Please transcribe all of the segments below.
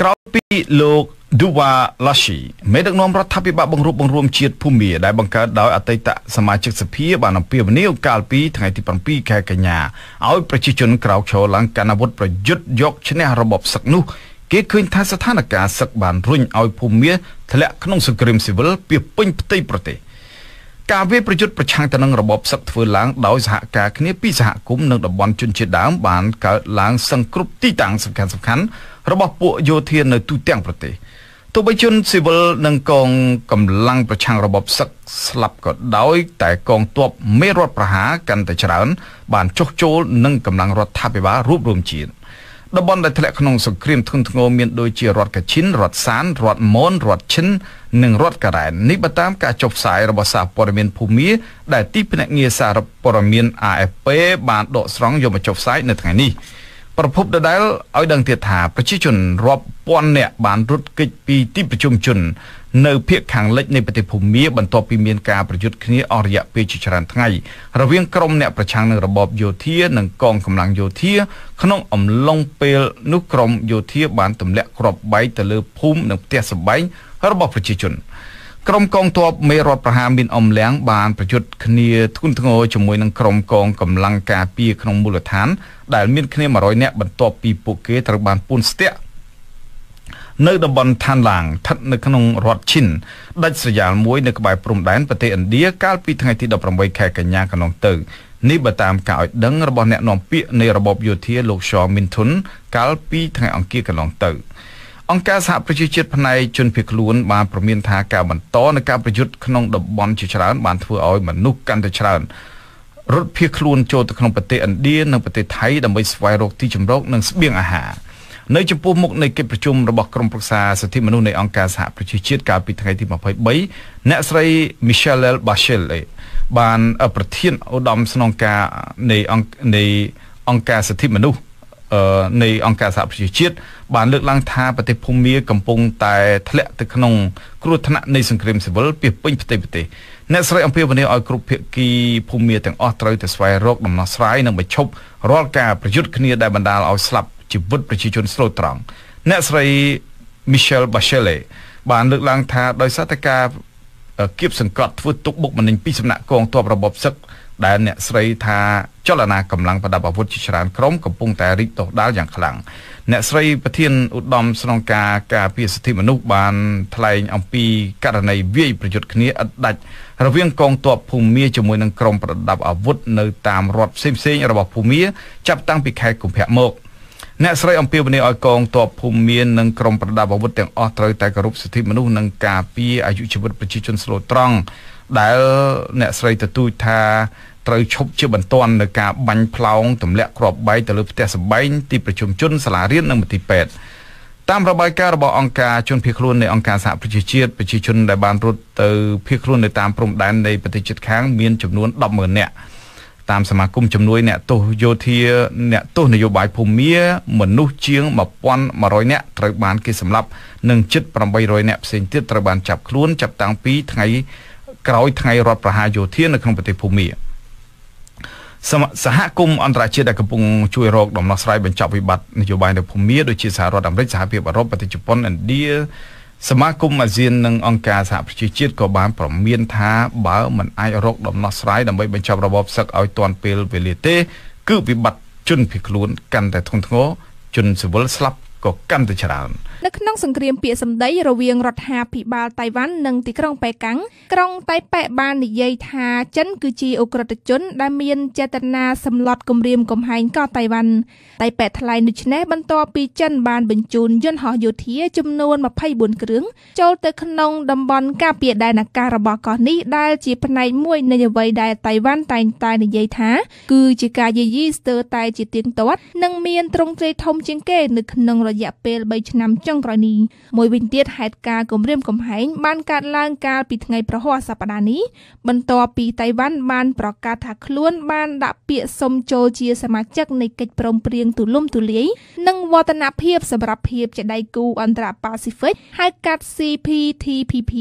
ក្រោយពីលោក Duwa Lashi មេដឹកនាំរដ្ឋាភិបាលបង្រួបបង្រួមជាតិភូមាដែលបង្កើតដោយអតីតសមាជិកសភា បានអំពាវនាវកាលពីថ្ងៃទី7ខែកញ្ញាឲ្យប្រជាជនក្រោកឈរឡើងកាន់អាវុធប្រយុទ្ធយកឈ្នះរបបសឹកនោះគេឃើញថាស្ថានភាពសឹកបានរុញឲ្យភូមាធ្លាក់ក្នុងសង្គ្រាមស៊ីវិលពីពេញផ្ទៃប្រទេសការវាប្រយុទ្ធប្រឆាំងទៅនឹងរបបសឹកធ្វើឡើង ដោយសហការគ្នាពីសហគមន៍និងតំបន់ជនជាតិដើមបានកើតឡើងសង្គ្រប់ទីតាំងសំខាន់ៗរបស់ពួកយោធានៅទូទាំងប្រទេសទោះបីជនស៊ីវិលនិងកងកម្លាំងប្រឆាំងរបបសឹកស្លាប់ក៏ដោយ តែកងទ័ពមេរដ្ឋប្រហារកាន់តែច្រើន បានចុះចូលនឹងកម្លាំងរដ្ឋាភិបាលរួមរំជាតិតំបន់ដែលធ្លាក់ក្នុងសង្គ្រាមធ្ងន់ធ្ងរមានដូចជារដ្ឋកាឈិនរដ្ឋសានរដ្ឋមនរដ្ឋឈិននិងរដ្ឋការ៉ែននេះបើតាម ការចុះផ្សាយរបស់សារព័ត៌មានភូមាដែលទីភ្នាក់ងារសារព័ត៌មាន AFP បានដកស្រង់យកមកចុះផ្សាយនៅថ្ងៃនេះប្រភពដដែលឲ្យដឹងទៀតថាប្រជាជនរាប់ពាន់នាក់បានរត់គេចពីទីប្រជុំជននៅភូមិខាងលិចនៃប្រទេសភូមា បន្ទាប់ពីមានការប្រយុទ្ធគ្នាអស់រយៈពេលជាច្រើនថ្ងៃរវាងក្រុមអ្នកប្រឆាំងនឹងរបបយោធានិងកងកម្លាំងយោធាក្នុងអំឡុងពេលនោះក្រុមយោធាបានទម្លាក់គ្រាប់បែកទៅលើភូមិនិងផ្ទះសម្បែងរបស់ប្រជាជន ក្រុមកងទ័ពមេរដ្ឋប្រហារមានអំលាំងបានប្រយុទ្ធគ្នាធ្ងន់ធ្ងរជាមួយនឹងក្រុមកងកម្លាំងការពារក្នុងមូលដ្ឋានដែលមានគ្នា100នាក់បន្ទាប់ពីពួកគេត្រូវបានពួនស្ទាក់នៅតំបន់ឋានឡាងស្ថិតនៅក្នុងរដ្ឋឈិនដាច់ស្រយាលមួយនៅក្បែរព្រំដែនប្រទេសឥណ្ឌាកាលពីថ្ងៃទី18ខែកញ្ញាកន្លងទៅនេះបើតាមការឲ្យដឹងរបស់អ្នកនាំពាក្យនៃរបបយោធាលោក Shaw Minton កាលពីថ្ងៃអង្គារកន្លងទៅអង្គការសហប្រជាជាតិផ្នែកជនភៀសខ្លួនបានប្រមានថាការបន្តនៃការប្រយុទ្ធក្នុងតំបន់ជាច្រើន បានធ្វើឲ្យមនុស្សកាន់តែច្រើនរត់ភៀសខ្លួនចូលទៅក្នុងប្រទេសឥណ្ឌានិងប្រទេសថៃដើម្បីស្វែងរកទីជម្រកនិងស្បៀងអាហារនៅចំពោះមុខនៃកិច្ចប្រជុំរបស់ក្រុមប្រឹក្សាសិទ្ធិមនុស្សនៃអង្គការសហប្រជាជាតិកាលពីថ្ងៃទី23អ្នកស្រី Michelle Bachelet បានប្រធានឧត្តមស្នងការនៃអង្គនៃអង្គការសិទ្ធិមនុស្សនៃអង្គការសហប្រជាជាតិបានលើកឡើងថាប្រទេសភូមាកំពុងតែធ្លាក់ទៅក្នុងគ្រោះថ្នាក់នៃសង្គ្រាមស៊ីវិលពីពេញផ្ទៃប្រទេសអ្នកស្រីអំពីវនីឲ្យគ្រប់ភាគីភូមិមាទាំងអស់ត្រូវតែស្វែងរកដំណោះស្រាយនិងបញ្ឈប់រាល់ការប្រយុទ្ធគ្នាដែលបណ្ដាលឲ្យស្លាប់ជីវិតប្រជាជនស្លូតត្រង់អ្នកស្រី Michelle Bachelet បានលើកឡើងថាដោយសារតែការគៀបសង្កត់ធ្វើទុកបុកម្នេញពីសំណាក់កងទ័ពរបបសឹកដែលអ្នកស្រីថាចលនាកម្លាំងប្រដាប់អាវុធជាច្រើនក្រុមកំពុងតែរីកដុះដាលយ៉ាងខ្លាំងអ្នកស្រីប្រធានឧត្តមស្នងការការពារសិទ្ធិមនុស្សបាន ថ្លែងអំពីករណីវាយប្រយុទ្ធគ្នាឥតដាច់រវាងកងទ័ពភូមាជាមួយនឹងក្រុមប្រដាប់អាវុធនៅតាមរដ្ឋផ្សេងៗរបស់ភូមាចាប់តាំងពីខែកុម្ភៈមកអ្នកស្រីអំពីវនីឲ្យកងទ័ពភូមិមាននិងក្រុមប្រដាប់អាវុធទាំងអស់ត្រូវតែគោរពសិទ្ធិមនុស្សនិងការពារអាយុជីវិតប្រជាជនស្លូតត្រង់ដែលអ្នកស្រីទទូចថាត្រូវឈប់ជាបន្ទាន់នៅការបាញ់ផ្លោងទម្លាក់គ្រាប់បែកទៅលើផ្ទះសម្បែងទីប្រជុំជន សាលារៀននិងមន្ទីរពេទ្យតាមរបាយការណ៍របស់អង្គការជនភៀសខ្លួននៃអង្គការសហប្រជាជាតិប្រជាជនដែលបានរត់ទៅភៀសខ្លួននៅតាមព្រំដែននៃប្រទេសជិតខាង មានចំនួន100,000នាក់តាមសមាគមជំនួយអ្នកទោសយោធាអ្នកទោសនយោបាយភូមាមនុស្សជាង1100នាក់ត្រូវបាន គេសម្លាប់និងជិត800នាក់ផ្សេងទៀតត្រូវបានចាប់ខ្លួនចាប់តាំងពីថ្ងៃក្រោយថ្ងៃរដ្ឋប្រហារយោធានៅក្នុងប្រទេសភូមា។សហគមន៍អន្តរជាតិដែលកំពុងជួយរកដំណោះស្រាយបញ្ចប់វិបត្តិនយោបាយនៅភូមាដូចជាសហរដ្ឋអាមេរិកសហភាពអឺរ៉ុបប្រទេសជប៉ុនឥណ្ឌាសមាគមអាស៊ាននិងអង្គការសហប្រជាជាតិក៏បានប្រមានថាបើមិនអាចរកដំណោះស្រាយដើម្បីបញ្ចប់របបសឹកឲ្យទាន់ពេលវេលាទេគឺវិបត្តិជនភៀសខ្លួនកាន់តែធ្ងន់ធ្ងរជនស៊ីវិលស្លាប់ក៏កាន់តែច្រើន។នៅក្នុងសង្គ្រាមពាក្យសម្ដីរវាងរដ្ឋាភិបាលតៃវ៉ាន់និងទីក្រុងប៉េកាំងក្រុងតៃប៉េបាននិយាយថាចិនគឺជាអ ுக ្រិតជនដែលមានចេតនាសម្លុតគំរាមកំហែងកោះតៃវ៉ាន់តៃប៉េថ្លែងដូច្នេះបន្ទាប់ពីចិនបានបញ្ជូនយន្តហោះយោធាចំនួន24គ្រឿងចូលទៅក្នុងតំបន់ការពារដែនអាកាសរបស់កោះនេះដែលជាផ្នែកមួយនៃអ្វីដែលតៃវ៉ាន់តែងតែនិយាយថាគឺជាការយាយីស្ទើរតែជាទៀងទាត់និងមានទ្រង់ទ្រាយធំជាងគេនៅក្នុងរយៈពេល3ឆ្នាំចចុងក្រោយនេះមួយវិញទៀតហេតុការណ៍គំរាមកំហែងបានកើតឡើងកាលពីថ្ងៃប្រហ័សសប្តាហ៍នេះបន្ទាប់ពីតៃវ៉ាន់បានប្រកាសថាខ្លួនបានដាក់ពាក្យសុំចូលជា សមាជិកនៃកិច្ចព្រមព្រៀងទូលំទូលាយនិងវឌ្ឍនភាពសម្រាប់ភាពជាដៃគូអន្តរប៉ាស៊ីហ្វិកហៅកាត់ CPTPP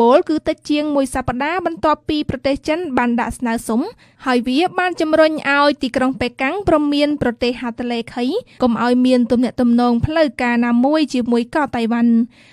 ពោលគឺតិចជាង មួយសប្តាហ៍បន្ទាប់ពីប្រទេសចិនបានដាក់ស្នើសុំហើយវាបានជំរុញឲ្យ ទីក្រុងប៉េកាំងព្រមមានប្រទេសហត្ថលេខីកុំឲ្យមាន ទំនាក់ទំនងផ្លូវការណាមួយជាមួយមួយកោះតៃវ៉ាន់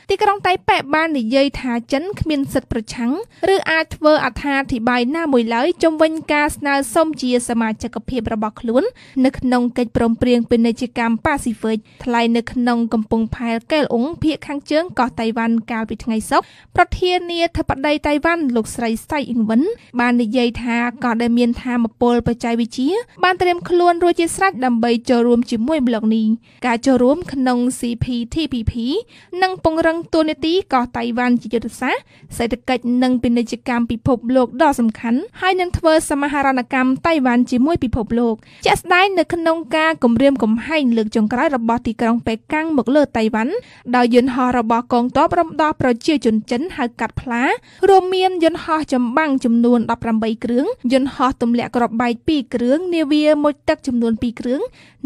ទីក្រុងតៃប៉េបាននិយាយថាចិនគ្មានសិទ្ធិប្រឆាំង ឬ អាចធ្វើអត្ថាធិប្បាយណាមួយឡើយជុំវិញការស្នើសុំជា សមាជិកភាពរបស់ខ្លួននៅក្នុងកិច្ចព្រមព្រៀងពាណិជ្ជកម្មប៉ាស៊ីហ្វិកថ្លៃនៅក្នុងកំពង់ផែកែលអ៊ុងភៀកខាងជើងកោះតៃវ៉ាន់កាលពីថ្ងៃសុក្រប្រធានាធិបតីតៃវ៉ាន់លោកស្រីសៃអ៊ីងវិនបាននិយាយថាកោះដែលមានធម៌ពលបច្ចេកវិទ្យាបានត្រៀមខ្លួន រួចជាស្រេចដើម្បីចូលរួមជាមួយប្លុកនេះការចូលរួម ក្នុង CPTPP និងពង្រឹងទូនាទីកោះតៃវ៉ាន់ជាយុទ្ធសាស្ត្រសេដ្ឋកិច្ចនិងពាណិជ្ជកម្មពិភពលោកដ៏សំខាន់ហើយនឹងធ្វើសមាហរណកម្មតៃវ៉ាន់ជាមួយពិភពលោកជាក់ស្ដែងនៅក្នុងការគម្រាមកំហែងលើកចុងក្រោយរបស់ទីក្រុងប៉េកាំងមកលើតៃវ៉ាន់ដោយយន្តហោះរបស់កងទ័ពរំដោះប្រជាជនចិនហៅកាត់ផ្លារួមមានយន្តហោះចម្បាំងចំនួន18គ្រឿងយន្តហោះទម្លាក់គ្រាប់បែក2គ្រឿងនាវាមុជទឹកចំនួន2គ្រឿង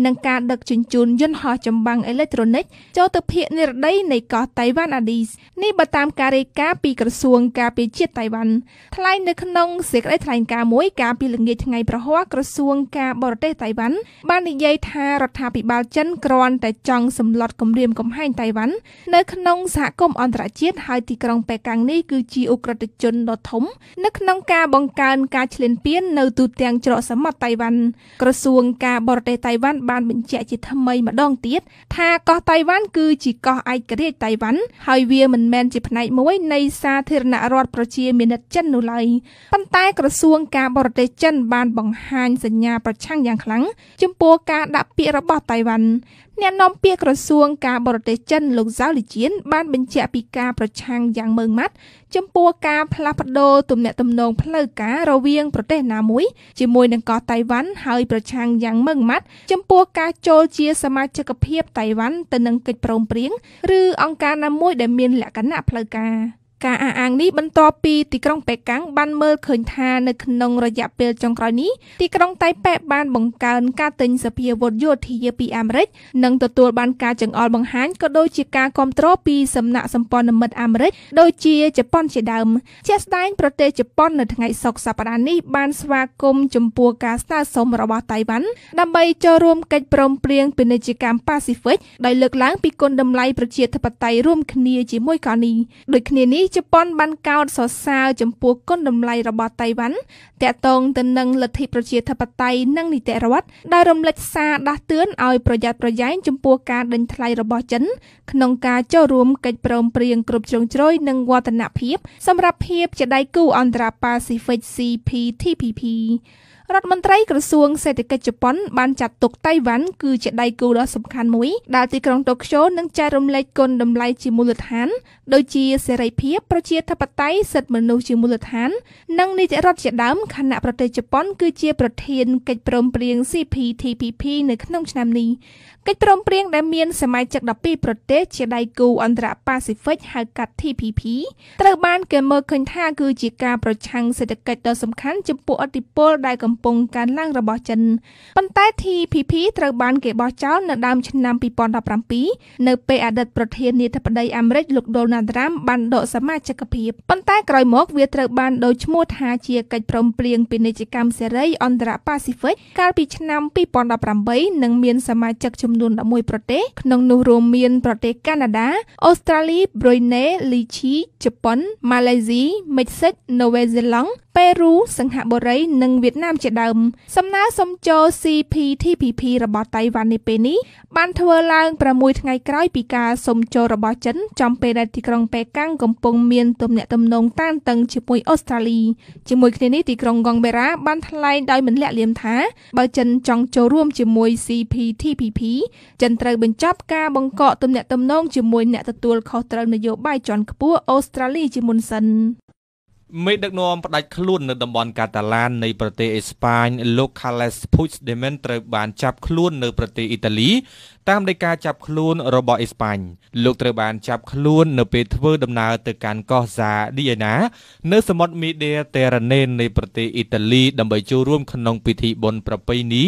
និងការដឹកជញ្ជូនយន្តហោះចម្បាំងអេឡិចត្រូនិកចូលទៅភាគនិរតីនៃកោះតៃវ៉ាន់អាឌីស នេះបើតាមការរាយការណ៍ពីក្រសួងការពារជាតិតៃវ៉ាន់ថ្លែងនៅក្នុងសេចក្តីថ្លែងការណ៍មួយកាលពីល្ងាចថ្ងៃប្រហ័សក្រសួងការបរទេសតៃវ៉ាន់បាននិយាយថារដ្ឋាភិបាលចិនគ្រាន់តែចង់សម្លុតគម្រាមកំហែងតៃវ៉ាន់នៅក្នុងសហគមន៍អន្តរជាតិហើយទីក្រុងប៉េកាំងនេះគឺជាអ ுக ្រិតជនដ៏ធំ នៅក្នុងការបង្កើនការឈ្លានពាននៅទូទាំងច្រកសមុទ្រតៃវ៉ាន់ក្រសួងការបរទេសតៃវ៉ាន់បានបញ្ជាក់ជាថ្មីម្ដងទៀតថាកោះតៃវ៉ាន់គឺជាកកោះឯករាជ្យតៃវ៉ាន់ហើយវាមិនមែនជាផ្នែកមួយនៃសាធារណរដ្ឋប្រជាមានិតចិននោះឡើយប៉ុន្តែក្រសួងការបរទេសចិនបានបង្ហាញ សញ្ញាប្រឆាំងយ៉ាងខ្លាំងចំពោះការដាក់ពាក្យរបស់តៃវ៉ាន់អ្នកនាំពាក្យក្រសួងការបរទេសចិន លោកសៅលីជៀនបានបញ្ជាក់ពីការប្រឆាំងយ៉ាងម៉ឺងម៉ាត់ចំពោះការផ្លាស់ប្តូរទំនាក់ទំនងផ្លូវការរវាង ប្រទេសណាមួយជាមួយនឹងកោះតៃវ៉ាន់ហើយ ប្រឆាំងយ៉ាងម៉ឺងម៉ាត់ចំពោះការចូលជាសមាជិកភាពតៃវ៉ាន់ទៅនឹងកិច្ចព្រមព្រៀងឬ អង្គការណាមួយដែលមាន លក្ខណៈផ្លូវការការអះងនេះបន្ទាប់ពីទីក្រុងប៉េកាំងបានមើលឃើញថានៅក្នុងរយៈពេលចុងក្រោយនេះទីក្រុងតៃប៉េបានបង្កើនការទិញសភាវុធយោធាពីអាមេរិកនិងទទួលបានការចង្អុលបង្ហាញក៏ដូចជាការគ្រប់គ្រងពីសំណាក់សម្ព័ន្ធមិត្តអាមេរិកដូចជាជប៉ុនជាដើមជាស្ដែងប្រទេសជប៉ុននៅថ្ងៃសុក្រសប្តាហ៍នេះបានស្វាគមន៍ចំពោះការស្នើសុំរបស់តៃវ៉ាន់ដើម្បីចូលរួមកិច្ចព្រមព្រៀងពាណិជ្ជកម្មប៉ាស៊ីហ្វិកដោយលើកឡើងពីគុណតម្លៃប្រជាធិបតេយ្យរួមគ្នាជាមួយកោនេះដូចគ្នានេះជប៉ុនបានកោតសរសើរចំពោះគុណតម្លៃរបស់តៃវ៉ាន់តាក់ទងទៅនឹងលទ្ធិប្រជាធិបតេយ្យនិងនីតិរដ្ឋដែលរំលេចសារដាស់តឿនឲ្យប្រយ័ត្នប្រយែងចំពោះការដេញថ្លៃរបស់ចិន ក្នុងការចូលរួមកិច្ចព្រមព្រៀងគ្រប់ជ្រុងជ្រោយនិងវឌ្ឍនភាពសម្រាប់ភាពជាដៃគូអន្តរប៉ាស៊ីហ្វិក CPTPP រដ្ឋមន្ត្រីក្រសួងសេដ្ឋកិច្ចជប៉ុនបានចាត់ទុកតៃវ៉ាន់គឺជាដៃគូដ៏សំខាន់មួយដែលទីក្រុងតូក្យូនឹងចែករំលែកគុណតម្លៃជាមូលដ្ឋានដូចជាសេរីភាពប្រជាធិបតេយ្យសិទ្ធិមនុស្សជាមូលដ្ឋាននិងនីតិរដ្ឋជាដើមខណៈប្រទេសជប៉ុនគឺជាប្រធានកិច្ចព្រមព្រៀង CPTPP នៅក្នុងឆ្នាំនេះកិច្ចព្រមព្រៀងដែលមានសមាជិក12ប្រទេសជាដៃគូអន្តរប៉ាស៊ីហ្វិកហៅកាត់ TPP ត្រូវបានគេមើលឃើញថាគឺជាការប្រឆាំងសេដ្ឋកិច្ចដ៏សំខាន់ចំពោះឥទ្ធិពលដែលកំពុងកើនឡើងរបស់ចិនប៉ុន្តែ TPP ត្រូវបានគេបោះចោលនៅដើមឆ្នាំ2017នៅពេលអតីតប្រធានាធិបតីអាមេរិកលោក Donald Trump បានដកសមាជិកភាពប៉ុន្តែក្រោយមក វាត្រូវបានដូរឈ្មោះថាជាកិច្ចព្រមព្រៀងពាណិជ្ជកម្មសេរីអន្តរប៉ាស៊ីហ្វិក កាលពីឆ្នាំ2018និងមានសមាជិកចំនួន11ប្រទេសក្នុងនោះរួមមានប្រទេសកាណាដាអូស្ត្រាលីប្រ៊ុយណេលីឈីជប៉ុនម៉ាឡេស៊ីមិចស៊ិកនូវែលសេឡង់េរូសិង្ហបុរី និងវៀតណាម ជាដើមសំណើសុំចូល CPTPP របស់តៃវ៉ាន់នាពេលនេះបានធ្វើឡើង6ថ្ងៃក្រោយពីការសុំចូលរបស់ចិនចំពេលដែលទីក្រុងប៉េកាំងកំពុងមានទំនាក់ទំនងតានតឹងជាមួយអូស្ត្រាលីជាមួយគ្នានេះទីក្រុងកុងបេរ៉ាបានថ្លែងដោយមិនលាក់លៀមថាបើចិនចង់ចូលរួមជាមួយ CPTPP ចិនត្រូវបញ្ចប់ការបង្កកទំនាក់ទំនងជាមួយអ្នកទទួលខុសត្រូវនយោបាយជាន់ខ្ពស់អូស្ត្រាលីជាមុនសិនមេដឹកនាំផ្ដាច់ខ្លួននៅតំបន់កាតាឡាននៃប្រទេសអេស្ប៉ាញលោក Carles Puigdemont ត្រូវបានចាប់ខ្លួននៅប្រទេសអ៊ីតាលីតាមដីការចាប់ខ្លួនរបស់អេស្ប៉ាញលោកត្រូវបានចាប់ខ្លួន នៅពេលធ្វើដំណើរទៅកាន់កោះសាឌីអេណា នៅ សមុទ្រមីដេតេរ៉ាណេននៃប្រទេសអ៊ីតាលី ដើម្បីចូលរួមក្នុងពិធីបុណ្យប្រពៃណី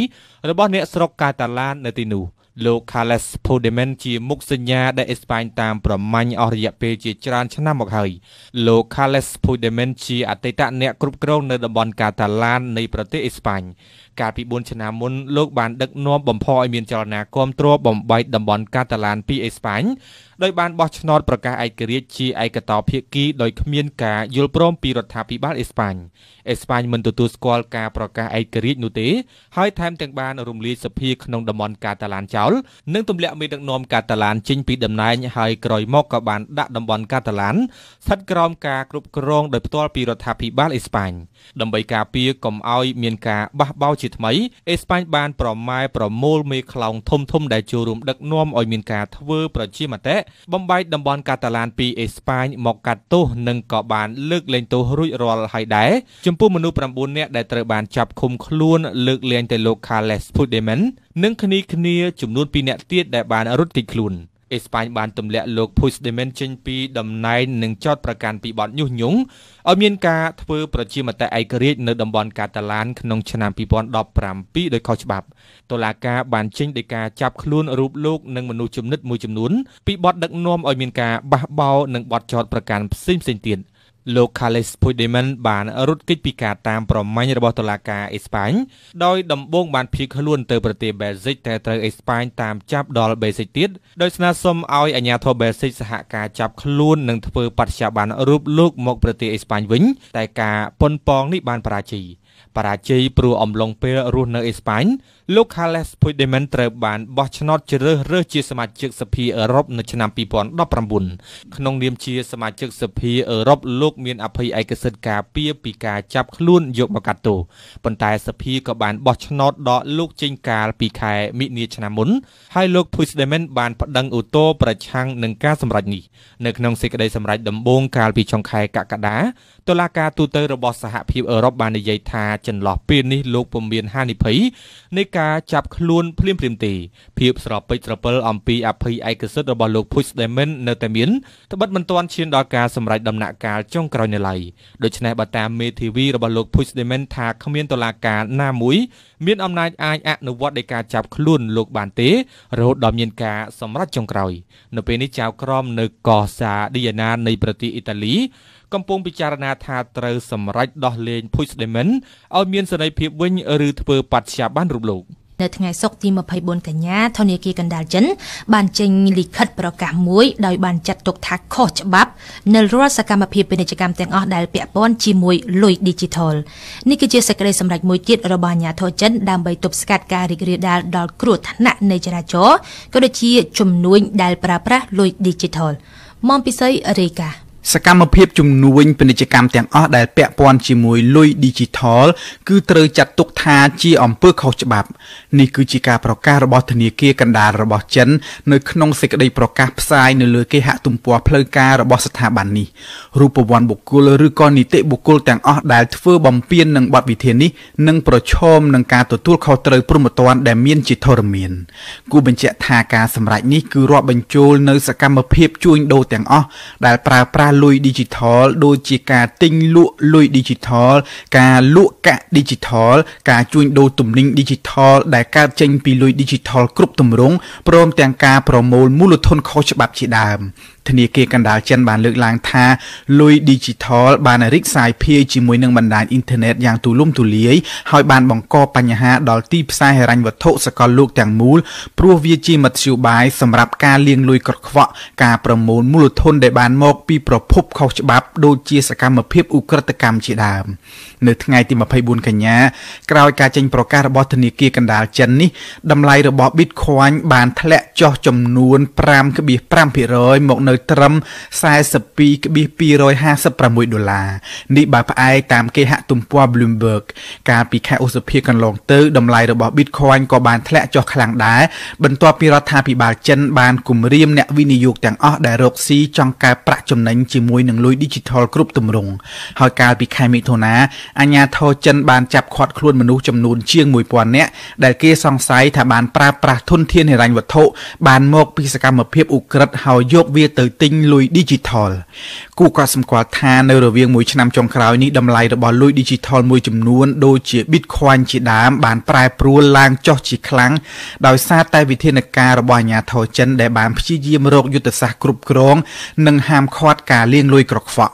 របស់អ្នកស្រុកកាតាឡាននៅទីនោះ។លោក Carles Puigdemont ជាមុខសញ្ញាដែលអេស្ប៉ាញតាមប្រម៉ាញ់អស់រយៈពេលជាច្រើនឆ្នាំមកហើយលោក Carles Puigdemont ជា អតីតអ្នកគ្រប់គ្រងនៅតំបន់កាតាឡាននៃប្រទេសអេស្ប៉ាញកាលពី4ឆ្នាំមុនលោកបានដឹកនាំបំផឲ្យមានចលនាគាំទ្របំបែកតំបន់កាតាឡានពីអេស្ប៉ាញដោយបានបោះឆ្នោតប្រកាសឯករាជ្យជាឯកតោភាគីដោយគ្មានការយល់ព្រមពីរដ្ឋាភិបាលអេស្ប៉ាញអេស្ប៉ាញមិនទទួលស្គាល់ការប្រកាសឯករាជ្យនោះទេហើយថែមទាំងបានរំលាយសភាក្នុងតំបន់កាតាឡានចោលលនិងទម្លាក់មេដឹកនាំកាតាឡានចេញពីតំណែងហើយក្រោយមកក៏បានដាក់តំបន់កាតាឡានស្ថិតក្រោមការគ្រប់គ្រងដោយផ្ទាល់ពីរដ្ឋាភិបាលអេស្ប៉ាញដើម្បីការពារកុំឲ្យមានការបះបោរជាថ្មីអេស្ប៉ាញ បានប្រម៉ែប្រមូលមេខ្លោងធំធំដែលចូលរួមដឹកនាំឲ្យមានការធ្វើប្រជាមតិបំបែកតំបន់កាតាឡានពីអេស្ប៉ាញ មកកាត់ទោសនិងក៏បានលើកលែងទោសរួចរាល់ហើយដែរចំពោះមនុស្ស9នាក់ដែលត្រូវបានចាប់ឃុំខ្លួន លើកលែងទៅលោក Carles Puigdemont និងគ្នាគ្នាជំចំនួន2នាក់ទៀតដែលបានរត់គេចខ្លួនអេស្ប៉ាញបានទម្លាក់លោក Puigdemont ចេញពីតំណែងនិងចោទប្រកាន់ពីបទញុះញង់ឲ្យមានការធ្វើប្រជាមតិឯករាជ្យនៅតំបន់កាតាឡានក្នុងឆ្នាំ2017ដោយខុសច្បាប់តុលាការបានចេញដីកាចាប់ខ្លួនរូបលោក និងមនុស្សជំនិតមួយចំនួនពីបទដឹកនាំឲ្យមានការបះបោរនិងបទចោទប្រកាន់ផ្សេងៗទៀតលោក Carles Puigdemont បានរត់គេចពីការតាមប្រម៉ាញ់របស់តុលាការអេស្ប៉ាញដោយដំបូងបានភៀសខ្លួនទៅប្រទេសបែលហ្សិកតែត្រូវអេស្ប៉ាញតាមចាប់ដល់បែលហ្សិកទៀតដោយស្នើសុំឲ្យអាជ្ញាធរបែលហ្សិកសហការចាប់ខ្លួននិងធ្វើបដិជាបានរូបលោកមកប្រទេសអេស្ប៉ាញវិញតែការប៉ុនប៉ងនេះបានបរាជ័យបរាជ័យព្រោះអំឡុងពេលរស់នៅអេស្ប៉ាញលោក Carles Puigdemont ត្រូវបានបោះឆ្នោតជ្រើសរើសជាសមាជិកសភាអឺរ៉ុបនៅឆ្នាំ2019ក្នុងនាមជាសមាជិកសភាអឺរ៉ុបលោកមានអភ័យឯកសិទ្ធិការពារពីការចាប់ខ្លួនយកមកកាត់ទោសប៉ុន្តែសភាក៏បានបោះឆ្នោតដកលោកចេញកាលពីខែមិនិនាឆ្នាំមុនហើយលោក Puigdemont បានប្តឹងឧទ្ធរប្រឆាំងនឹងការសម្រេចនេះនៅក្នុងសេចក្តីសម្រេចដំបូងកាលពីចុងខែកក្កដាតុលាការទូតទៅរបស់សហភាពអឺរ៉ុបបាននិយាយថាចន្លោះពេលនេះលោកពុំមានហានិភ័យនៃការចាប់ខ្លួនភ្លាមៗទេភាពស្រពេចស្រពិលអំពីអភ័យឯកសិទ្ធិរបស់លោក Puigdemont នៅតែមានត្បិតមិនទាន់ឈានដល់ការសម្រេចដំណាក់កាលចុងក្រោយនៅឡើយដូច្នេះបើតាមមេធាវីរបស់លោក Puigdemont ថាគ្មានតុលាការណាមួយ មានអំណាចអាចអនុវត្តនៃការចាប់ខ្លួនលោកបានទេរហូតដល់មានការសម្រេចចុងក្រោយនៅពេលនេះចៅក្រមនៅកោះសាឌីយ៉ាណានៃប្រទេសអ៊ីតាលីកំពុងពិចារណាថាត្រូវសម្រេចដោះលែងភុជស្ដេមិនឲ្យមានសេរីភាពវិញឬធ្វើបដិជាបានរូបលោក នៅថ្ងៃសុក្រទី24កញ្ញាធនាគារកណ្ដាលចិនបានចេញលិខិតប្រកាសមួយដោយបានចាត់ទុកថាខុសច្បាប់នៅរាល់សកម្មភាពពាណិជ្ជកម្មទាំងអស់ដែលពាក់ព័ន្ធជាមួយលុយ Digital នេះគឺជាសេចក្តីសម្រេចមួយទៀតរបស់អាជ្ញាធរចិនដើម្បីទប់ស្កាត់ការរីករាលដាលដល់គ្រោះថ្នាក់នៃចរាចរណ៍ក៏ដូចជា ជំនួយដែលប្រើប្រាស់លុយ Digital មកពិសីរេការសកម្មភាពជំនួញពាណិជ្ជកម្មទាំងអស់ដែលពាក់ព័ន្ធជាមួយលុយ Digital គឺត្រូវចាត់ទុកថាជាអំពើខុសច្បាប់នេះគឺជាការប្រកាសរបស់ធនាគារកណ្ដាលរបស់ចិននៅក្នុងសេចក្តីប្រកាសផ្សាយនៅលើគេហទំព័រផ្លូវការរបស់ស្ថាប័ននេះរូបវ័ន្តបុគ្គលឬក៏នីតិបុគ្គលទាំងអស់ដែលធ្វើបំពាននឹងបទវិធាននេះនឹងប្រឈមនឹងការទទួលខុសត្រូវព្រហ្មទណ្ឌដែលមានជាធរមានគូបញ្ជាក់ថាការសម្រេចនេះគឺរាប់បញ្ចូលនៅសកម្មភាពជួញដូរទាំងអស់ដែលប្រើប្រាស់ការលុយ Digital ដូចជាការទិញលក់លុយ Digital ការលក់កាក់ Digital ការជួញដូរទំនិញ Digital ដែលកើតចេញពីលុយ Digital គ្រប់ទម្រង់ព្រមទាំងការប្រមូលមូលធនខុសច្បាប់ជាដើមធនាគារកណ្ដាលចិនបានលើកឡើងថាលុយ Digital បានរីកសាយភាយជាមួយនឹងបណ្ដាញអ៊ីនធឺណិតយ៉ាងទូលំទូលាយហើយបានបង្កបញ្ហាដល់ទីផ្សារហិរញ្ញវត្ថុសកលលោកទាំងមូលព្រោះវាជាមធ្យោបាយសម្រាប់ការលាងលុយក្រខ្វក់ការប្រមូលមូលធនដែលបានមក ពីប្រភពខុសច្បាប់ដូចជាសកម្មភាពឧក្រិដ្ឋកម្មជាដើម។នៅថ្ងៃទី24កញ្ញាក្រោយការចេញប្រកាសរបស់ធនាគារកណ្ដាលចិននេះតម្លៃរបស់ Bitcoin បានធ្លាក់ចុះចំនួន5.5%មកនៅត្រឹម42.256ដុល្លារនេះបើផ្អែកតាមគេហទំព័រ Bloomberg កាលពីខែឧសភាកន្លងទៅតម្លៃរបស់ Bitcoin ក៏បានធ្លាក់ចុះខ្លាំងដែរបន្ទាប់ពីរដ្ឋាភិបាលចិនបានគម្រាមអ្នកវិនិយោគទាំងអស់ដែលរកស៊ីចង់កើប្រាក់ចំណេញជាមួយនឹងលុយ digital គ្រប់ទម្រង់ហើយកាលពីខែមិថុនាអាញាធរចិនបានចាប់ឃាត់ខ្លួនមនុស្សចំនួនជាង1000នាក់ដែលគេសង្ស័យថាបានប្រើប្រាស់ធនធានហិរញ្ញវត្ថុបានមកពីសកម្មភាពឧក្រិដ្ឋហើយយកវាទៅទិញលុយ Digital គូក៏សម្គាល់ថានៅរវាងមួយឆ្នាំចុងក្រោយនេះតម្លៃរបស់លុយ Digital មួយចំនួនដូចជា Bitcoin ជាដើមបានប្រែប្រួលឡើងចុះជាខ្លាំងដោយសារតែវិធានការរបស់អាញាធរចិន ដែលបានព្យាយាមរកយុទ្ធសាស្ត្រគ្រប់គ្រង និងហាមឃាត់ការលាងលុយក្រខ្វក់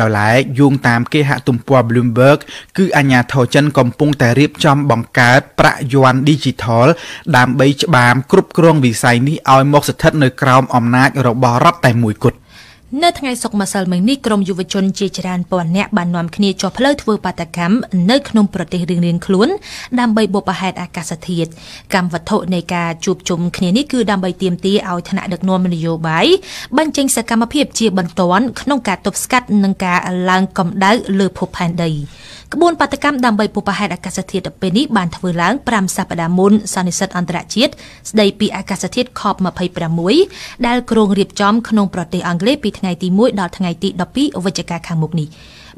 ដោយឡែកយោងតាមគេហទំព័រ Bloomberg គឺអាញាធរចិនកំពុងតែរៀបចំបង្កើតប្រាក់យ័ន្ត Digital ដើម្បីច្បាមគ្រប់គ្រងវិស័យនេះឲ្យមក ស្ថិតនៅក្រោមអំណាចរបស់រដ្ឋតែមួយគត់នៅថ្ងៃសុក្រម្សិលមិញនេះក្រមយុវជនជាច្រើនពាន់នាក់បាននាំគ្នាចុះផ្លូវធ្វើបាតកម្មនៅក្នុងប្រទេសរៀងៗខ្លួនដើម្បីបុព្វហេតុអាកាសធាតុកម្មវត្ថុនៃការជួបជុំគ្នានេះគឺដើម្បីទាមទារឲ្យថ្នាក់ដឹកនាំនយោបាយបញ្ចេញសកម្មភាពជាបន្ទាន់ក្នុងការទប់ស្កាត់និងការឡើងកម្ដៅលើភពផែនដីក្បួនបាតកម្មដើម្បីពុបហេតុអាកាសធាតុនៅពេលនេះបានធ្វើឡើង5សប្តាហ៍មុនសន្និសិទអន្តរជាតិស្ដីពីអាកាសធាតុ COP26 ដែលគ្រងរៀបចំក្នុងប្រទេសអង់គ្លេសពីថ្ងៃទី1ដល់ថ្ងៃទី12វិច្ឆិកាខាងមុខនេះ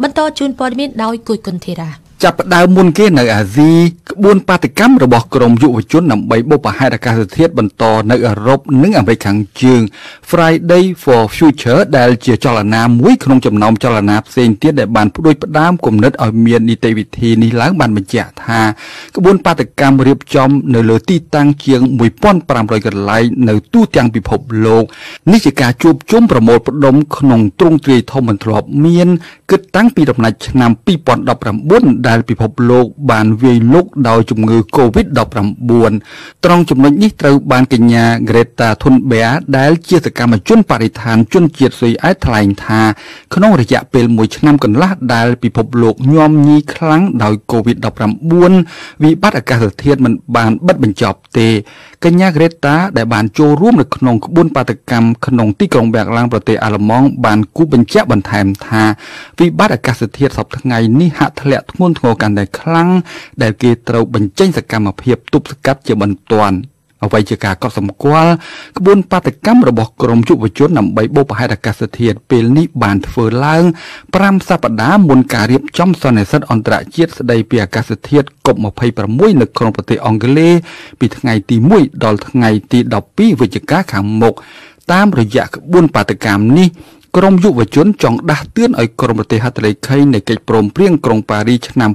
បន្តជូនព័ត៌មានដោយគូចគុនធីរ៉ាចាប់ផ្ដើមមុនគេនៅអាស៊ីក្បួនបាតកម្មរបស់ក្រមយុវជនដើម្បីបុព្វហេតុអាកាសធាតុបន្តនៅអឺរ៉ុបនិងអាមេរិកខាងជើង Friday for Future ដែលជាចលនាមួយក្នុងចំណោមចលនាផ្សេងទៀតដែលបានផ្ដួចផ្ដើមគំនិតឲ្យមាននីតិវិធីនេះឡើងបានបញ្ជាក់ថាក្បួនបាតកម្មរៀបចំ នៅលើទីតាំងជាង1500កន្លែងនៅទូទាំងពិភពលោកនេះជាការជួបជុំប្រមូលផ្ដុំក្នុងទ្រង់ទ្រាយធំមិនធ្លាប់ មានគិតតាំងពីដំណាច់ឆ្នាំ2019ដែលពិភពលោកបានវាយលុកដោយជំងឺ Covid-19 ត្រង់ចំណុចនេះត្រូវបានកញ្ញា Greta Thunberg ដែលជាសកម្មជនបរិស្ថានជនជាតិស៊ុយអែតថ្លែងថា ក្នុងរយៈពេល1ឆ្នាំកន្លះដែលពិភពលោកញោមញីខ្លាំងដោយ Covid-19 វិបត្តិអាកាសធាតុមិនបានបិទបញ្ចប់ទេកញ្ញា Greta ដែលបានចូលរួមនៅក្នុងក្បួនបាតកម្មក្នុងទីក្រុងបែកឡាំងប្រទេសអាល្លឺម៉ង់បានគូបញ្ជាក់បន្ថែមថាវិបត្តិអាកាសធាតុសពថ្ងៃនេះហាក់ធ្លាក់ធ្ងន់ធ្ងរកាន់តែខ្លាំងដែលគេត្រូវបញ្ចេញសកម្មភាពទប់ស្កាត់ជាបន្ទាន់អ្វីជាការកត់សម្គាល់ក្បួនបាតកម្មរបស់ក្រមយុវជនដើម្បីបបផហេតអាកាសធាតុពេលនេះបានធ្វើឡើង5សប្តាហ៍មុនការរៀបចំសន្និសីទអន្តរជាតិស្តីពីអាកាសធាតុ COP26 នៅក្នុងប្រទេសអង់គ្លេសពីថ្ងៃ ទី1ដល់ថ្ងៃទី12វិច្ឆិកាខាងមុខតាមរយៈក្បួនបាតកម្មនេះក្រមយុវជនចង់ដាស់តឿនឲ្យក្រមប្រទេសហត្ថលេខីនៃកិច្ចព្រមព្រៀងក្រុងប៉ារីឆ្នាំ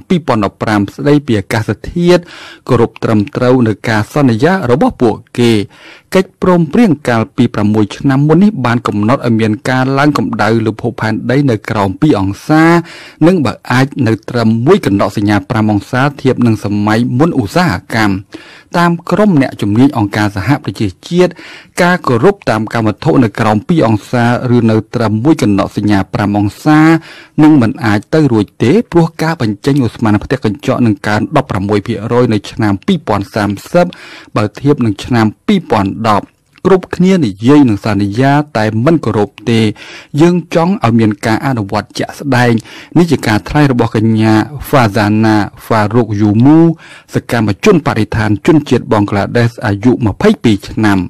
2015ស្ដីពីអាកាសធាតុគោរពត្រឹមត្រូវនឹងការសន្យារបស់ពួកគេកិច្ចព្រមព្រៀងកាលពី6ឆ្នាំមុននេះបានកំណត់ឲ្យមានការឡើងកម្ដៅលើភពផែនដីនៅក្រោម2អង្សានិងបើអាចនៅត្រឹម1កណ្ដកសញ្ញា5អង្សាធៀបនឹងសម័យមុនឧស្សាហកម្មតាមក្រមអ្នកជំនាញអង្គការសហប្រជាជាតិការគោរពតាមកម្មវត្ថុនៅក្រោម2អង្សា ឬនៅត្រឹម1កណ្ដកសញ្ញា5អង្សានឹងមិនអាចទៅរួចទេព្រោះការបញ្ចេញឧស្ម័នផ្ទះកញ្ចក់នឹងកើន16%នៅឆ្នាំ2030បើធៀបនឹងឆ្នាំ2010 10គ្រប់គ្នានិយាយនឹងសន្យា តែមិនគោរពទេ យើងចង់ឲ្យមានការអនុវត្តជាក់ស្ដែង នេះជាការថ្លែងរបស់កញ្ញា Fazana Farouk Yumu សកម្មជនបរិស្ថានជនជាតិបង់ក្លាដេសអាយុ22ឆ្នាំ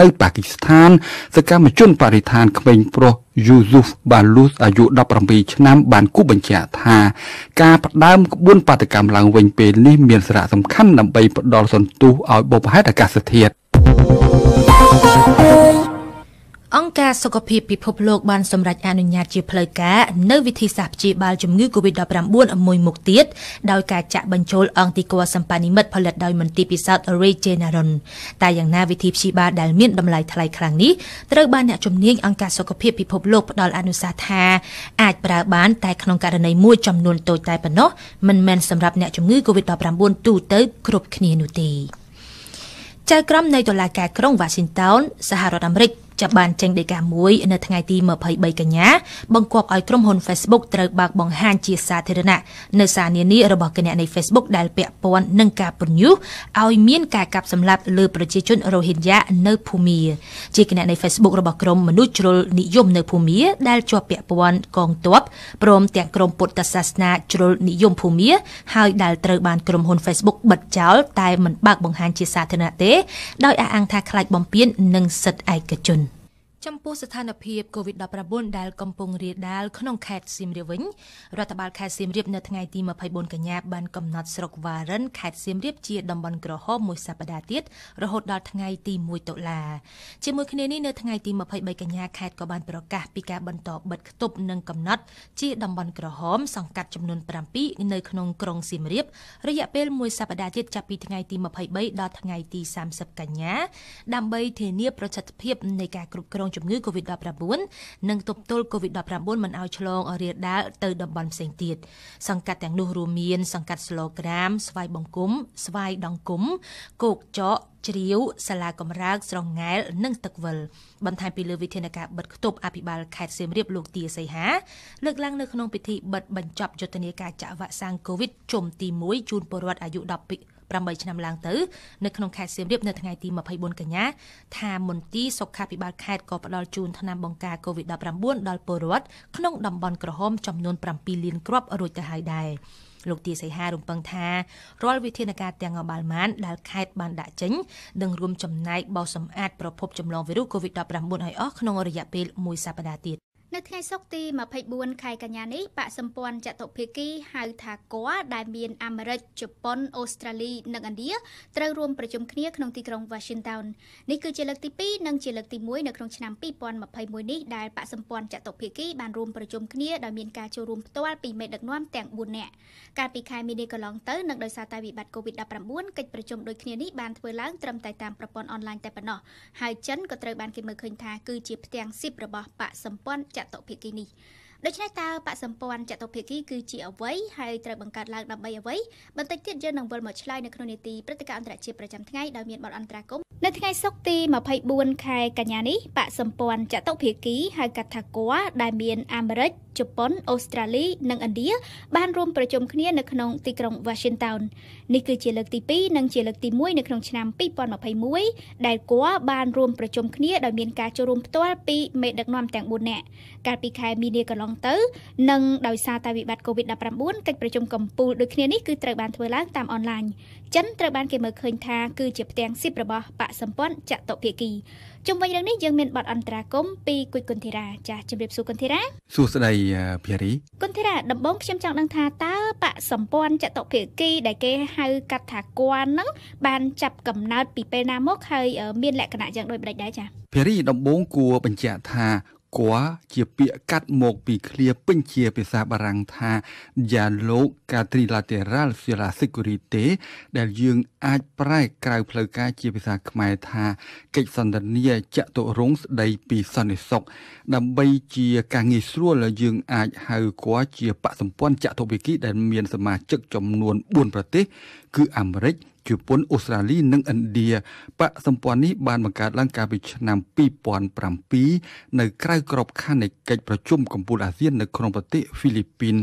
នៅប៉ាគីស្ថាន សកម្មជនបរិស្ថានក្មេងប្រុសយូស៊ូហ្វបាលូសអាយុ17ឆ្នាំបានគូបញ្ជាក់ថាការផ្ដើមក្បួនបាតកម្មឡើងវិញពេលនេះមានសារៈសំខាន់ដើម្បីផ្ដល់សន្ទុះឲ្យបុព្វហេតុអាកាសធាតុអង្គការសុខភាពពិភពលោកបានសម្រេចអនុញ្ញាតជាផ្លូវការនៅវិធីសាស្ត្រព្យាបាលជំងឺ Covid-19 មួយមុខទៀតដោយការចាក់បញ្ចូលអង្គតិកោសម្បានិមិត្តផលិតដោយមន្ទីរពិសោធន៍ Regeneron តែយ៉ាងណាវិធីព្យាបាលដែលមានតម្លៃថ្លៃខ្លាំងនេះត្រូវបានអ្នកជំនាញអង្គការសុខភាពពិភពលោកផ្ដល់អនុសាសន៍ថាអាចប្រើបានតែក្នុងករណីមួយចំនួនតូចតែប៉ុណ្ណោះមិនមែនសម្រាប់អ្នកជំងឺ Covid-19 ទូទៅគ្រប់គ្នានោះទេ។ចៅក្រមនៃតុលាការក្រុង Washington សហរដ្ឋអាមេរិកចាប់បានចេញដីកាមួយនៅថ្ងៃទី23កញ្ញាបង្គាប់ឲ្យក្រុមហ៊ុន Facebook ត្រូវបើកបង្ហាញជាសាធារណៈនៅសារនានារបស់គណនី Facebook ដែលពាក់ព័ន្ធនឹងការពន្យុះឲ្យមានការកាប់សម្លាប់លើប្រជាជនរ៉ូហិញយ៉ានៅភូមាជាគណនី Facebook របស់ក្រុមមនុស្សជ្រុលនិយមនៅភូមាដែលជាប់ពាក់ព័ន្ធកងទ័ពព្រមទាំងក្រុមពុទ្ធសាសនាជ្រុលនិយមភូមាហើយដែលត្រូវបានក្រុមហ៊ុន Facebook បិទចោលតែមិនបើកបង្ហាញជាសាធារណៈទេ ដោយអះអាងថាខ្លាចបំពាននឹងសិទ្ធិឯកជនចំពោះស្ថានភាព COVID-19 ដែលកំពុងរាលដាល ក្នុងខេត្តសៀមរាបវិញរដ្ឋបាលខេត្តសៀមរាបនៅថ្ងៃទី24កញ្ញាបានកំណត់ស្រុកវ៉ារិនខេត្តសៀមរាប ជាតំបន់ក្រហមមួយសប្តាហ៍ទៀតរហូតដល់ថ្ងៃទី1តុលាជាមួយគ្នានេះនៅថ្ងៃទី23កញ្ញាខេត្តក៏បានប្រកាសពីការបន្តបិទគប់និងកំណត់ជាតំបន់ក្រហមសង្កាត់ចំនួន7នៅក្នុងក្រុងសៀមរាបរយៈពេល មួយសប្តាហ៍ទៀតចាប់ពីថ្ងៃទី23ដល់ថ្ងៃទី30កញ្ញាដើម្បីធានា ប្រសិទ្ធភាពនៃការគ្រប់គ្រងជំងឺ Covid-19 និងទប់ទល់ Covid-19 មិនឲ្យឆ្លងរាលដាលទៅតំបន់ផ្សេងទៀតសង្កាត់ទាំងនោះរួមមាន សង្កាត់ស្លូក្រាម ស្វាយបង្គំ ស្វាយដង្គំគោកចកជ្រាវសាលាកំរើកស្រងែលនិងទឹកវិលបន្ថែមពីលើវិធានការបិទគប់អភិបាលខេត្តសៀមរាបលោកទាសីហាលើកឡើងនៅក្នុងពិធីបិទបញ្ចប់យុទ្ធនាការចាក់វ៉ាក់សាំង COVID ជុំទី1ជូនពលរដ្ឋអាយុ10 8ឆ្នាំឡើងទៅនៅក្នុងខេត្តសៀមរាបនៅថ្ងៃទី24កញ្ញាថាមន្ទីរសុខាភិបាលខេត្តក៏ផ្ដល់ជូនថ្នាំបង្ការ COVID-19 ដល់ពលរដ្ឋក្នុងតំបន់ក្រហមចំនួន7លានគ្រាប់រួចទៅហើយដែរលោកទាសីហារំពឹងថារាល់វិធានការទាំងអបាលម៉ានដែលខេត្តបានដាក់ចេញនឹងរួមចំណែកបោសសម្អាតប្រភពចម្លងវីរុស COVID-19 ឲ្យអស់ក្នុងរយៈពេល1សប្តាហ៍ទៀតនៅថ្ងៃសុក្រទី24ខែកញ្ញានេះបកសម្ព័ន្ធចតុភាគីហៅថាគ័ដែលមានអាមេរិកជប៉ុនអូស្ត្រាលីនិងឥណ្ឌាត្រូវរួមប្រជុំគ្នាក្នុងទីក្រុង Washington នេះគឺជាលើកទី2និងជាលើកទី1នៅក្នុងឆ្នាំ2021នេះដែលបកសម្ព័ន្ធចតុភាគីបានរួមប្រជុំគ្នាដោយមានការចូលរួមផ្ទាល់ពីមេដឹកនាំទាំង4នាក់កាលពីខែមីនាកន្លងទៅនឹងដោយសារតែវិបត្តិ COVID-19 កិច្ចប្រជុំដូចគ្នានេះបានធ្វើឡើងត្រឹមតែតាមប្រព័ន្ធអនឡាញតែប៉ុណ្ណោះហើយចិនក៏ត្រូវបានគេមើលឃើញថាគឺជាផ្ទាំងស៊ីបរបស់បកសម្ព័ន្ធចតុភិគីនេះដូច្នេះតើបកសម្ព័ន្ធចតុភាគីគឺជាអ្វីហើយត្រូវបង្កើតឡើងដើម្បីអ្វីបន្តិចទៀតយើងនឹងវិលមកឆ្លើយនៅក្នុងនីតិព្រឹត្តិការណ៍អន្តរជាតិប្រចាំថ្ងៃដោយមានបទអន្តរាគមនៅថ្ងៃសុក្រទី24ខែកញ្ញានេះបកសម្ព័ន្ធចតុភាគីហៅកាត់ថាគ័ដែលមានអាមេរិកជប៉ុនអូស្ត្រាលី និងឥណ្ឌាបានរួមប្រជុំគ្នានៅក្នុងទីក្រុង Washington នេះគឺជាលើកទី2និងជាលើកទី1នៅក្នុងឆ្នាំ2021ដែលគ័បានរួមប្រជុំគ្នាដោយមានការចូលរួមផ្ទាល់ពីមេដឹកនាំទាំង4នាក់កាលពីខែមីនាកន្លងទៅនិងដោយសារតែវិបត្តិ COVID-19 កិច្ចប្រជុំកម្ពុជាដូចគ្នានេះគឺត្រូវបានធ្វើឡើងតាមអនឡាញចិនត្រូវបានគេមើលឃើញថាគឺជាផ្ទាំងស៊ីបរបស់បកសម្ព័ន្ធចតុភាគីជុំវិញរឿងនេះយើងមានបទអន្តរាគមពីគុជគុនធីរាចាស់ជម្រាបសួរគុនធីរាសួស្តីភារីគុនធីរាដំបូងខ្ញុំចង់ដឹងថាតើបកសម្ព័ន្ធចតុភាគី ដែលគេហៅកាត់ថាគួនហ្នឹងបានចាប់កំណើតពីពេលណាមក ហើយមានលក្ខណៈយ៉ាងដូចម្តេចដែរចាភារីដំបូងគួរបញ្ជាក់ថាគ័រជាពាក្យកាត់មកពីឃ្លាពេញជាភាសាបារាំងថា dialogue quadrilateral sur la sécurité ដែលយើងអាចប្រែក្រៅផ្លូវការជាភាសាខ្មែរថាកិច្ចសន្ទនាចតុរង្គស្ដីពីសន្តិសុខដើម្បីជា ការងាយស្រួលយើងអាចហៅគ័រជាបកសម្ព័ន្ធចតុវិគីដែលមានសមាជិកចំនួន4ប្រទេស គឺអាមេរិកជប៉ុនអូស្ត្រាលីនិងឥណ្ឌាបកសម្ព័ន្ធនេះបានបង្កើតឡើងកាលពីឆ្នាំ2007នៅក្រៅក្របខ័ណ្ឌនៃកិច្ចប្រជុំកំពូលអាស៊ាននៅក្នុងប្រទេសហ្វីលីពីន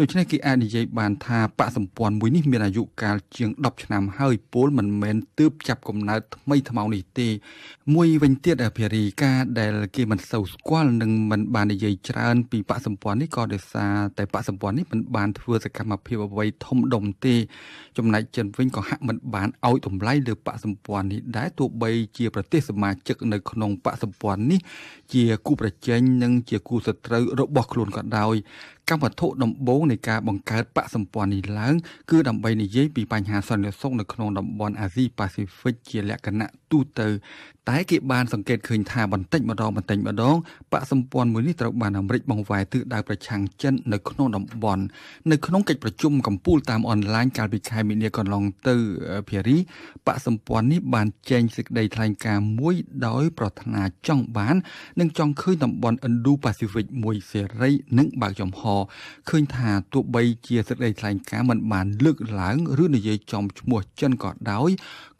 ដូច្នេះគេអាចនិយាយបានថាបកសម្ព័ន្ធមួយនេះមានអាយុកាលជាង10ឆ្នាំហើយពលមិនមែនទើបចាប់កំណើតថ្មីថ្មោងនេះទេមួយវិញទៀតអភិរីការដែលគេមិនសូវស្គាល់និងមិនបាននិយាយច្រើនពីបកសម្ព័ន្ធនេះក៏ដោយសារតែបកសម្ព័ន្ធនេះមិនបានធ្វើសកម្មភាពអ្វីធំដុំទេចំណែកចិនវិញក៏ហាក់មិនបានឲ្យតម្លៃលើបកសម្ព័ន្ធនេះដែរទោះបីជាប្រទេសសមាជិក នៅក្នុងបកសម្ព័ន្ធនេះជាគូប្រជែងនិងជាគូសត្រូវរបស់ខ្លួនក៏ដោយកម្មវត្ថុដំបូងនៃការបង្កើតបកសម្ព័ន្ធនេះឡើងគឺដើម្បីនិយាយពីបញ្ហាសន្តិសុខនៅក្នុងតំបន់អាស៊ីប៉ាស៊ីហ្វិកជាលក្ខណៈទូទៅតែគេបានសង្កេតឃើញថាបន្តិចម្ដងបន្តិចម្ដងបកសម្ព័ន្ធមួយនេះត្រូវបានអាមេរិកបង្វែរទិសដៅប្រឆាំងចិននៅក្នុងតំបន់នៅក្នុងកិច្ចប្រជុំកម្ពុជាតាមអនឡាញកាលពីខែមីនាកន្លងទៅភារីបកសម្ព័ន្ធនេះបានចេញសេចក្តីថ្លែងការណ៍មួយដោយប្រាថ្នាចង់បាននិងចង់ឃើញតំបន់ Indo-Pacific មួយសេរីនិងបើកចំហរណ៍ឃើញថាទោះបីជាសេចក្តីថ្លែងការណ៍មិនបាន លើកឡើង ឬនិយាយចំឈ្មោះចិនក៏ដោយ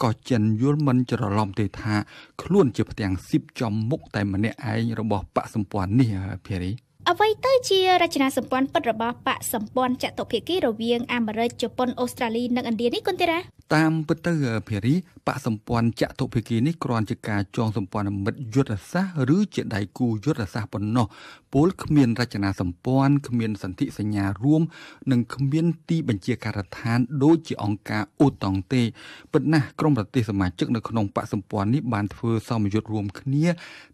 ក៏ចិនយល់មិនច្រឡំទេថាខ្លួនជាផ្ទាំងស៊ីបចំមុខតែម្នាក់ឯងរបស់បកសម្ព័ន្ធនេះភារីអ្វីទៅជារចនាសម្ព័ន្ធពិតរបស់បកសម្ព័ន្ធចតុភាគីរវាងអាមេរិកជប៉ុនអូស្ត្រាលីនិងឥណ្ឌានេះគុនទេរ៉ាតាមពិតទៅភារីបកសម្ព័ន្ធចតុភាគីនេះគ្រាន់ជាការចងសម្ព័ន្ធមិត្តយុទ្ធសាស្ត្រឬជាដៃគូយុទ្ធសាស្ត្រប៉ុណ្ណោះពលគ្មានរចនាសម្ព័ន្ធគ្មានសន្ធិសញ្ញារួម និងគ្មាន ទីបញ្ជាការដ្ឋាន ដូចជាអង្គការអូតង់ទេពិតណាស់ក្រុមប្រទេសសមាជិកនៅក្នុងបកសម្ព័ន្ធនេះបានធ្វើសមយុទ្ធរួមគ្នា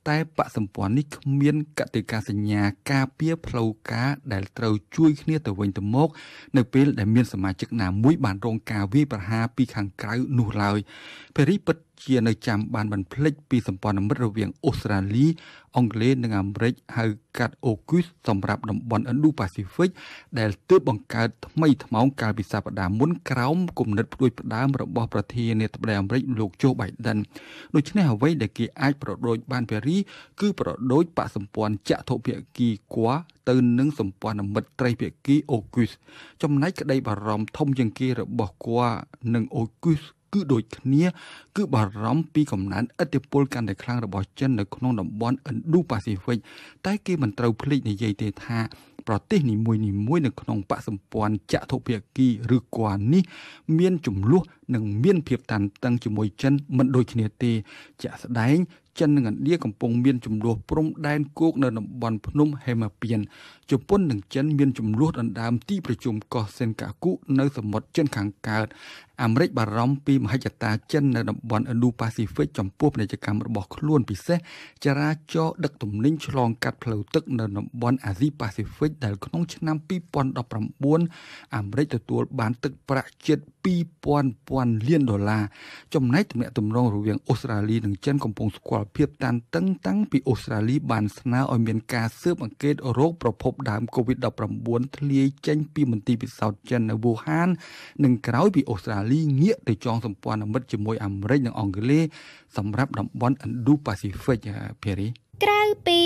តែបកសម្ព័ន្ធនេះគ្មាន កតិកាសញ្ញាការពារផ្លូវការ ដែលត្រូវជួយគ្នាទៅវិញទៅមក នៅពេលដែលមានសមាជិកណាមួយ បានរងការវាយប្រហារពីខាងក្រៅនោះឡើយពេលនេះពិតជានៅចាំបានបានភ្លេចពីសម្ព័ន្ធមិត្តរវាងអូស្ត្រាលី អង់គ្លេសនិងអាមេរិកហៅ កាត់ AUKUS សម្រាប់តំបន់ Indo-Pacific ដែលទើបបង្កើតថ្មីថ្មោងកាលពីសប្តាហ៍មុនក្រោមគំនិតផ្ដួចផ្ដើមរបស់ប្រធានាធិបតីអាមេរិកលោកโจ Biden ដូច្នេះអ្វីដែលគេអាចប្រដូច បានភារី គឺប្រដូចបកសម្ព័ន្ធចក្តុភាគីគួទៅនឹងសម្ព័ន្ធមិត្តត្រីភាគី AUKUS ចំណែកក្តីបារម្ភធំជាងគេរបស់គួនិង AUKUS គឺដូចគ្នាគឺបារម្ភពីកំណើនឥទ្ធិពលកាន់តែខ្លាំងរបស់ចិននៅក្នុងតំបន់ Indo-Pacific តែ គេមិនត្រូវភ្លេចនិយាយទេថា ប្រទេសនីមួយៗនៅក្នុងបកសម្ព័ន្ធចក្តុភាគីឬគួននេះ មានចំនួននិងមានភាពតានតឹងជាមួយចិនមិនដូចគ្នាទេជាក់ស្ដែងចិននិងឥណ្ឌាកំពុងមានចំនួនព្រំដែនគោក នៅតំបន់ភ្នំហេមាពៀនជប៉ុននិងចិនមានចំនួនដណ្ដើមទីប្រជុំកោះសេនកាគុនៅសមុទ្រចិនខាងកើតអាមេរិកបារម្ភពីមហិច្ឆតាចិននៅតំបន់ Indo-Pacific ចំពោះពាណិជ្ជកម្មរបស់ខ្លួនពិសេសចរាចរណ៍ដឹកទំនិញឆ្លងកាត់ផ្លូវទឹក នៅតំបន់ Asia-Pacific ដែលក្នុងឆ្នាំ2019អាមេរិកទទួលបានទឹកប្រាក់ជិត2000 1000លានដុល្លារចំណែកទំនាក់ទំនងរវាងអូស្ត្រាលី និងចិនកំពុងស្គាល់ភាពតានតឹងតាំងពីអូស្ត្រាលី បានស្នើឲ្យមានការស៊ើបអង្កេតរោគប្រភពដើម COVID-19 ធ្លាយចេញពីមន្ទីរពិសោធន៍ចិននៅវូហាន និងក្រោយពីអូស្ត្រាលីងាកទៅចងសម្ព័ន្ធមិត្តជាមួយអាមេរិកនិងអង់គ្លេសសម្រាប់ តំបន់ Indo-Pacific ភារី។ក្រៅពី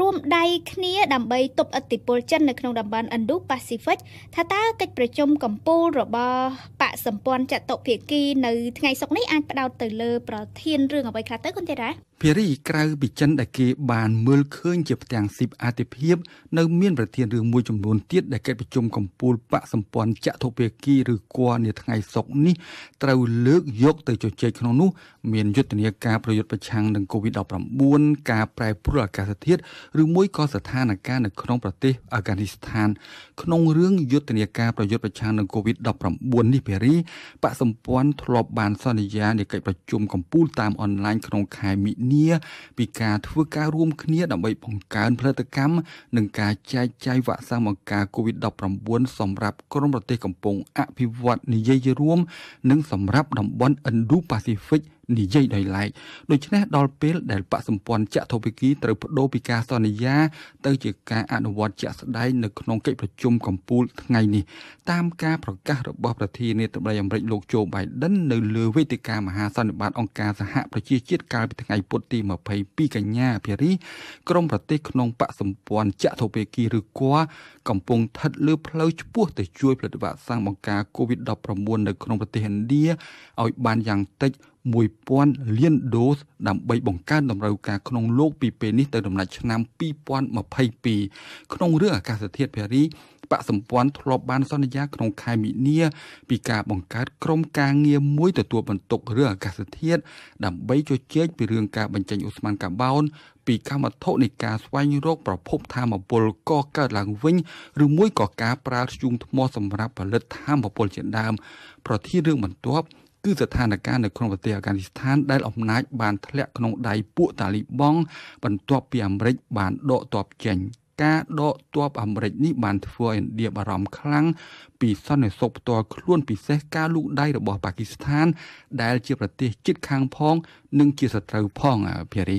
រួមដៃគ្នាដើម្បីទប់ឥទ្ធិពលចិននៅក្នុងតំបន់ Indo-Pacific ថាតើកិច្ចប្រជុំកំពូលរបស់បកសម្ព័ន្ធចតុភាគីនៅថ្ងៃសុក្រនេះអាចផ្ដោតទៅលើប្រធានរឿងអ្វីខ្លះទៅគុនទេរ៉ាភារីក្រៅពីចិនដែលគេបានមើលឃើញជាផ្ទាំងស៊ីបអាទិភាពនៅមានប្រធានរឿងមួយចំនួនទៀតដែលកិច្ចប្រជុំកំពូលបកសម្ព័ន្ធចតុភាគីឬគ៌នាថ្ងៃសុក្រនេះត្រូវលើកយកទៅជជែកក្នុងនោះមានយុទ្ធនាការប្រយុទ្ធប្រឆាំងនឹង COVID-19 ការប្រែប្រួលអាកាសធាតុឬមួយក៏ស្ថានភាពនៅក្នុងប្រទេសអាហ្វហ្គានីស្ថានក្នុងរឿងយុទ្ធនាការប្រយុទ្ធប្រឆាំងនឹង COVID-19 នេះពេរីបកសម្ព័ន្ធធ្លាប់បានសន្យានៃកិច្ចប្រជុំកម្ពុជាតាមអនឡាញក្នុងខែមិនិនា ពីការធ្វើការរួមគ្នាដើម្បីបង្កើនផលិតកម្មនិងការចែកចាយវ៉ាក់សាំងបង្ការ COVID-19 សម្រាប់ក្រុមប្រទេសកំពុងអភិវឌ្ឍនិយាយរួមនិងសម្រាប់តំបន់ Indo-Pacific និយាយដោយឡែកដូច្នេះដល់ពេលដែលបកសម្ព័ន្ធចក្រធពិគីត្រូវបដូរពីការសន្យាទៅជាការអនុវត្តជាក់ស្ដែងនៅក្នុងកិច្ចប្រជុំកំពូលថ្ងៃនេះតាមការប្រកាសរបស់ប្រធានាធិបតីអាមេរិកលោកโจ Biden នៅលើវេទិកាមហាសន្និបាតអង្គការសហប្រជាជាតិកាលពីថ្ងៃពុធទី22កញ្ញាភារីក្រមប្រទេសក្នុងបកសម្ព័ន្ធចក្រធពិគីឬគាកំពុងស្ថិតលើផ្លូវឆ្ពោះទៅជួយផលិតវ៉ាក់សាំងបង្ការ COVID-19 នៅក្នុងប្រទេសឥណ្ឌាឲ្យបានយ៉ាងតិច1000លានដូសដើម្បីបង្កើនតម្រូវការក្នុងលោកពីពេលនេះទៅដំណាច់ឆ្នាំ2022ក្នុងរឿងអាកាសធាតុភារីបកសម្ព័ន្ធធ្លាប់បានសន្យាក្នុងខែមីនា ពីការបង្កើតក្រុមការងារមួយទទួលបន្ទុករឿងអាកាសធាតុដើម្បីជជែកពីរឿងការបញ្ចេញឧស្ម័នកាបូនពីកម្មវត្ថុនៃការស្វែងរកប្រភពធម្មពលកកើតឡើងវិញឬមួយក៏ការប្រើធ្យូងថ្មសម្រាប់ផលិតធម្មពលជាដើម ប្រធានរឿងបន្ទាប់គឺស្ថានភាពនៅក្នុងប្រទេសអាហ្វហ្គានីស្ថានដែលអំណាចបានធ្លាក់ក្នុងដៃពួកតាលីបង់បន្ទាប់ពីអាមេរិក បានដកទ័ពចេញ ការដកទ័ពអាមេរិកនេះបានធ្វើឲ្យឥណ្ឌាបារម្ភខ្លាំងពីសន្តិសុខផ្ទាល់ខ្លួន ពិសេសការលូកដៃរបស់ប៉ាគីស្ថានដែលជាប្រទេសជិតខាងផងនិងជាសត្រូវផងភារី